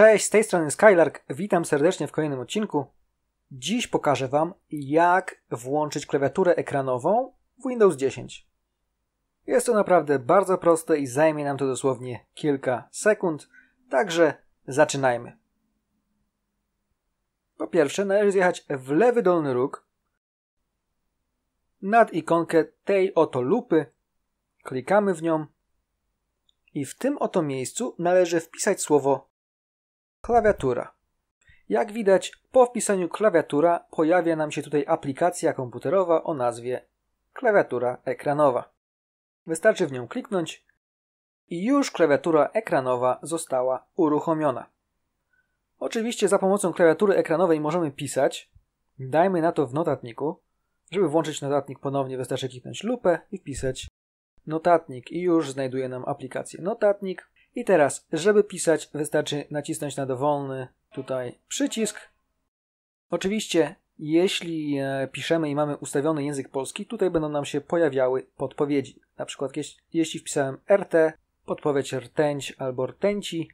Cześć, z tej strony Skylark, witam serdecznie w kolejnym odcinku. Dziś pokażę Wam, jak włączyć klawiaturę ekranową w Windows 10. Jest to naprawdę bardzo proste i zajmie nam to dosłownie kilka sekund, także zaczynajmy. Po pierwsze, należy zjechać w lewy dolny róg nad ikonkę tej oto lupy, klikamy w nią i w tym oto miejscu należy wpisać słowo Klawiatura. Jak widać, po wpisaniu klawiatura pojawia nam się tutaj aplikacja komputerowa o nazwie klawiatura ekranowa. Wystarczy w nią kliknąć i już klawiatura ekranowa została uruchomiona. Oczywiście za pomocą klawiatury ekranowej możemy pisać. Dajmy na to w notatniku. Żeby włączyć notatnik ponownie wystarczy kliknąć lupę i wpisać notatnik i już znajduje nam aplikację notatnik. I teraz, żeby pisać, wystarczy nacisnąć na dowolny tutaj przycisk. Oczywiście, jeśli e, piszemy i mamy ustawiony język polski, tutaj będą nam się pojawiały podpowiedzi. Na przykład, jeśli wpisałem RT, podpowiedź rtęć albo rtęci.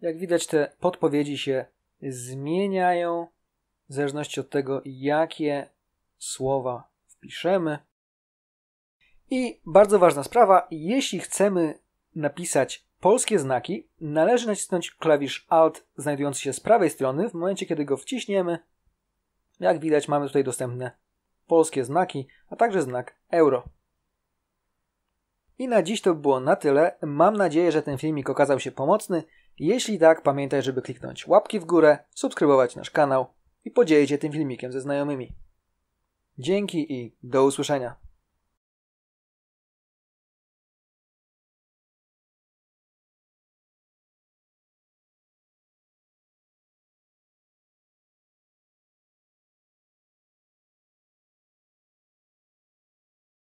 Jak widać, te podpowiedzi się zmieniają w zależności od tego, jakie słowa wpiszemy. I bardzo ważna sprawa, jeśli chcemy napisać polskie znaki, należy nacisnąć klawisz Alt znajdujący się z prawej strony. W momencie, kiedy go wciśniemy, jak widać, mamy tutaj dostępne polskie znaki, a także znak euro. I na dziś to było na tyle. Mam nadzieję, że ten filmik okazał się pomocny. Jeśli tak, pamiętaj, żeby kliknąć łapki w górę, subskrybować nasz kanał i podzielić się tym filmikiem ze znajomymi. Dzięki i do usłyszenia.